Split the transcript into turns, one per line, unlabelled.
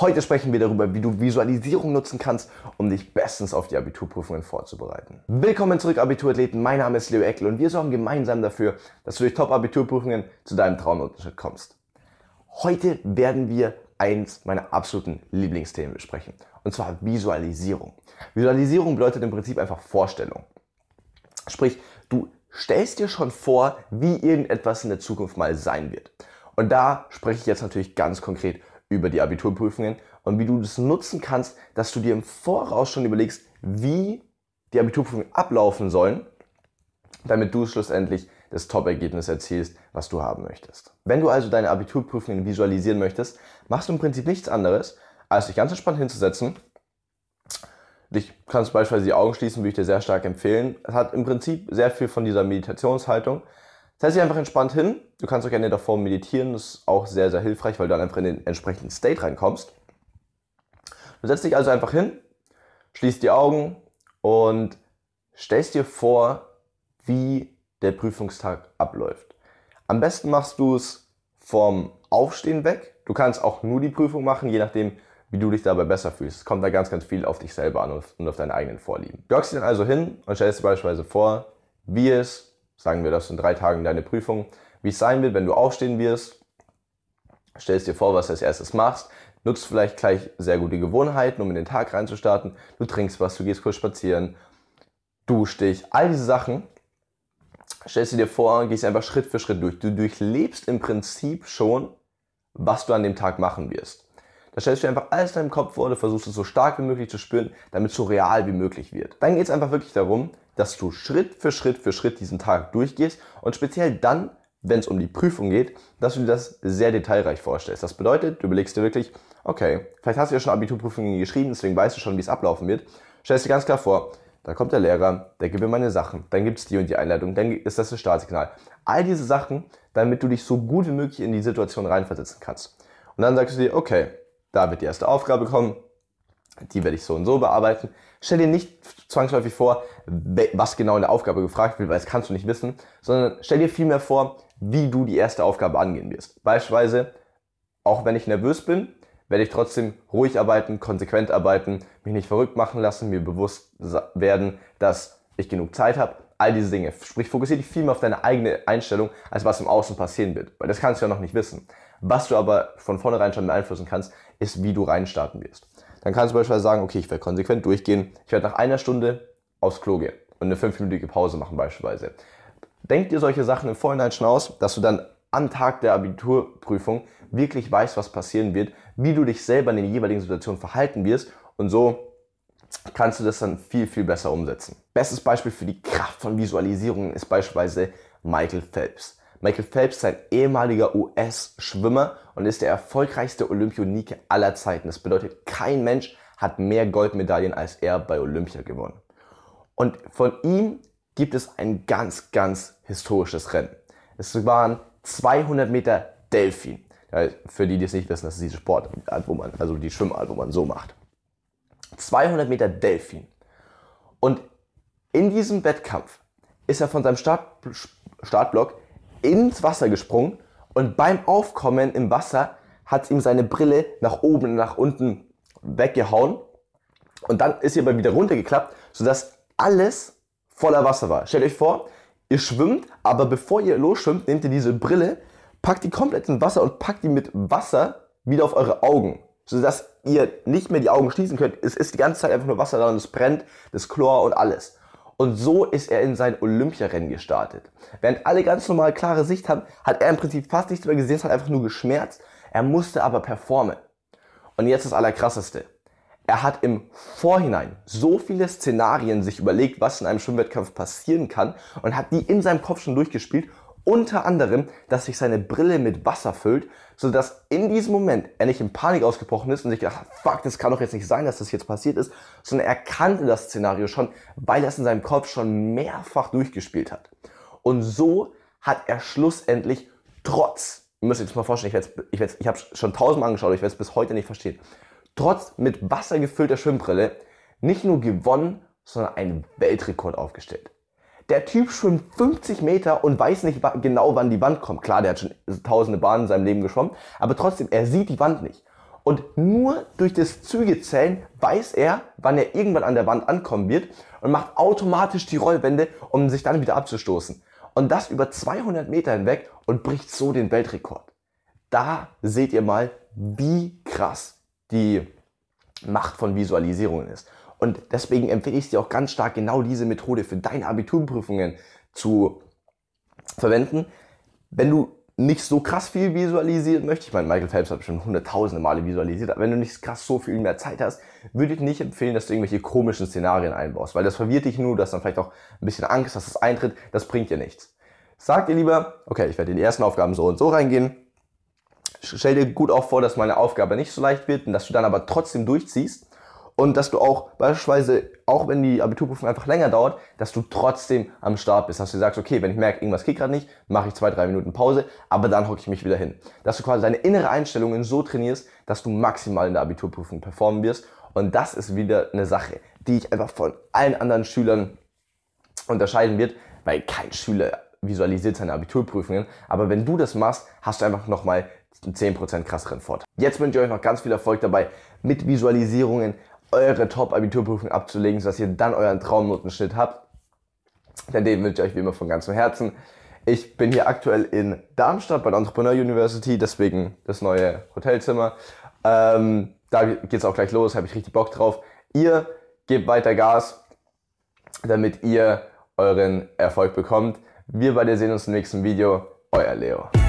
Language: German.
Heute sprechen wir darüber, wie du Visualisierung nutzen kannst, um dich bestens auf die Abiturprüfungen vorzubereiten. Willkommen zurück, Abiturathleten. Mein Name ist Leo Eckel und wir sorgen gemeinsam dafür, dass du durch Top-Abiturprüfungen zu deinem Traumunterricht kommst. Heute werden wir eins meiner absoluten Lieblingsthemen besprechen. Und zwar Visualisierung. Visualisierung bedeutet im Prinzip einfach Vorstellung. Sprich, du stellst dir schon vor, wie irgendetwas in der Zukunft mal sein wird. Und da spreche ich jetzt natürlich ganz konkret über die Abiturprüfungen und wie du das nutzen kannst, dass du dir im Voraus schon überlegst, wie die Abiturprüfungen ablaufen sollen, damit du schlussendlich das Top-Ergebnis erzielst, was du haben möchtest. Wenn du also deine Abiturprüfungen visualisieren möchtest, machst du im Prinzip nichts anderes, als dich ganz entspannt hinzusetzen. Dich kannst beispielsweise die Augen schließen, würde ich dir sehr stark empfehlen. Es hat im Prinzip sehr viel von dieser Meditationshaltung. Setz dich einfach entspannt hin. Du kannst auch gerne davor meditieren. Das ist auch sehr, sehr hilfreich, weil du dann einfach in den entsprechenden State reinkommst. Du setzt dich also einfach hin, schließt die Augen und stellst dir vor, wie der Prüfungstag abläuft. Am besten machst du es vom Aufstehen weg. Du kannst auch nur die Prüfung machen, je nachdem, wie du dich dabei besser fühlst. Es kommt da ganz, ganz viel auf dich selber an und auf deine eigenen Vorlieben. Du hockst dich dann also hin und stellst dir beispielsweise vor, wie es sagen wir, das in drei Tagen deine Prüfung, wie es sein wird, wenn du aufstehen wirst, stellst dir vor, was du als erstes machst, nutzt vielleicht gleich sehr gute Gewohnheiten, um in den Tag reinzustarten, du trinkst was, du gehst kurz spazieren, dusch dich, all diese Sachen stellst du dir vor, gehst einfach Schritt für Schritt durch. Du durchlebst im Prinzip schon, was du an dem Tag machen wirst. Da stellst du dir einfach alles in deinem Kopf vor, du versuchst es so stark wie möglich zu spüren, damit es so real wie möglich wird. Dann geht es einfach wirklich darum, dass du Schritt für Schritt für Schritt diesen Tag durchgehst und speziell dann, wenn es um die Prüfung geht, dass du dir das sehr detailreich vorstellst. Das bedeutet, du überlegst dir wirklich, okay, vielleicht hast du ja schon Abiturprüfungen geschrieben, deswegen weißt du schon, wie es ablaufen wird. Stellst dir ganz klar vor, da kommt der Lehrer, der gibt mir meine Sachen, dann gibt es die und die Einleitung, dann ist das das Startsignal. All diese Sachen, damit du dich so gut wie möglich in die Situation reinversetzen kannst. Und dann sagst du dir, okay, da wird die erste Aufgabe kommen, die werde ich so und so bearbeiten. Stell dir nicht zwangsläufig vor, was genau in der Aufgabe gefragt wird, weil das kannst du nicht wissen, sondern stell dir vielmehr vor, wie du die erste Aufgabe angehen wirst. Beispielsweise, auch wenn ich nervös bin, werde ich trotzdem ruhig arbeiten, konsequent arbeiten, mich nicht verrückt machen lassen, mir bewusst werden, dass ich genug Zeit habe. All diese Dinge. Sprich, fokussiere dich viel mehr auf deine eigene Einstellung, als was im Außen passieren wird. Weil das kannst du ja noch nicht wissen. Was du aber von vornherein schon beeinflussen kannst, ist, wie du reinstarten wirst. Dann kannst du beispielsweise sagen, okay, ich werde konsequent durchgehen. Ich werde nach einer Stunde aufs Klo gehen und eine fünfminütige Pause machen beispielsweise. Denk dir solche Sachen im Vorhinein schon aus, dass du dann am Tag der Abiturprüfung wirklich weißt, was passieren wird, wie du dich selber in den jeweiligen Situationen verhalten wirst und so kannst du das dann viel, viel besser umsetzen. Bestes Beispiel für die Kraft von Visualisierungen ist beispielsweise Michael Phelps. Michael Phelps ist ein ehemaliger US-Schwimmer und ist der erfolgreichste Olympionike aller Zeiten. Das bedeutet, kein Mensch hat mehr Goldmedaillen als er bei Olympia gewonnen. Und von ihm gibt es ein ganz, ganz historisches Rennen. Es waren 200 Meter Delfin. Für die, die es nicht wissen, das ist diese Sportart, wo man, also die Schwimmart, wo man so macht. 200 Meter Delfin. Und in diesem Wettkampf ist er von seinem Start, Startblock ins Wasser gesprungen und beim Aufkommen im Wasser hat ihm seine Brille nach oben und nach unten weggehauen und dann ist sie aber wieder runtergeklappt, sodass alles voller Wasser war. Stellt euch vor, ihr schwimmt, aber bevor ihr los schwimmt, nehmt ihr diese Brille, packt die komplett ins Wasser und packt die mit Wasser wieder auf eure Augen, sodass ihr nicht mehr die Augen schließen könnt. Es ist die ganze Zeit einfach nur Wasser da und es brennt, das Chlor und alles. Und so ist er in sein Olympiarennen gestartet. Während alle ganz normal klare Sicht haben, hat er im Prinzip fast nichts mehr gesehen, es hat einfach nur geschmerzt. Er musste aber performen. Und jetzt das Allerkrasseste. Er hat im Vorhinein so viele Szenarien sich überlegt, was in einem Schwimmwettkampf passieren kann und hat die in seinem Kopf schon durchgespielt unter anderem, dass sich seine Brille mit Wasser füllt, sodass in diesem Moment er nicht in Panik ausgebrochen ist und sich gedacht hat, fuck, das kann doch jetzt nicht sein, dass das jetzt passiert ist, sondern er kannte das Szenario schon, weil er es in seinem Kopf schon mehrfach durchgespielt hat. Und so hat er schlussendlich trotz, ihr müsst euch das mal vorstellen, ich, ich, ich habe schon tausendmal angeschaut, ich werde es bis heute nicht verstehen, trotz mit Wasser gefüllter Schwimmbrille nicht nur gewonnen, sondern einen Weltrekord aufgestellt. Der Typ schwimmt 50 Meter und weiß nicht genau, wann die Wand kommt. Klar, der hat schon tausende Bahnen in seinem Leben geschwommen, aber trotzdem, er sieht die Wand nicht. Und nur durch das Zügezellen weiß er, wann er irgendwann an der Wand ankommen wird und macht automatisch die Rollwände, um sich dann wieder abzustoßen. Und das über 200 Meter hinweg und bricht so den Weltrekord. Da seht ihr mal, wie krass die Macht von Visualisierungen ist. Und deswegen empfehle ich dir auch ganz stark, genau diese Methode für deine Abiturprüfungen zu verwenden. Wenn du nicht so krass viel visualisieren möchtest, Ich meine, Michael Phelps hat schon hunderttausende Male visualisiert, aber wenn du nicht krass so viel mehr Zeit hast, würde ich nicht empfehlen, dass du irgendwelche komischen Szenarien einbaust, weil das verwirrt dich nur, dass dann vielleicht auch ein bisschen Angst, dass das eintritt, das bringt dir nichts. Sag dir lieber, okay, ich werde in die ersten Aufgaben so und so reingehen. Stell dir gut auch vor, dass meine Aufgabe nicht so leicht wird und dass du dann aber trotzdem durchziehst und dass du auch beispielsweise, auch wenn die Abiturprüfung einfach länger dauert, dass du trotzdem am Start bist. Dass du sagst, okay, wenn ich merke, irgendwas geht gerade nicht, mache ich zwei, drei Minuten Pause, aber dann hocke ich mich wieder hin. Dass du quasi deine innere Einstellungen so trainierst, dass du maximal in der Abiturprüfung performen wirst. Und das ist wieder eine Sache, die ich einfach von allen anderen Schülern unterscheiden wird, weil kein Schüler visualisiert seine Abiturprüfungen. Aber wenn du das machst, hast du einfach nochmal 10% krasseren Vorteil. Jetzt wünsche ich euch noch ganz viel Erfolg dabei mit Visualisierungen, eure Top-Abiturprüfung abzulegen, sodass ihr dann euren Traumnotenschnitt habt. Denn den wünsche ich euch wie immer von ganzem Herzen. Ich bin hier aktuell in Darmstadt bei der Entrepreneur University, deswegen das neue Hotelzimmer. Ähm, da es auch gleich los, habe ich richtig Bock drauf. Ihr gebt weiter Gas, damit ihr euren Erfolg bekommt. Wir beide sehen uns im nächsten Video. Euer Leo.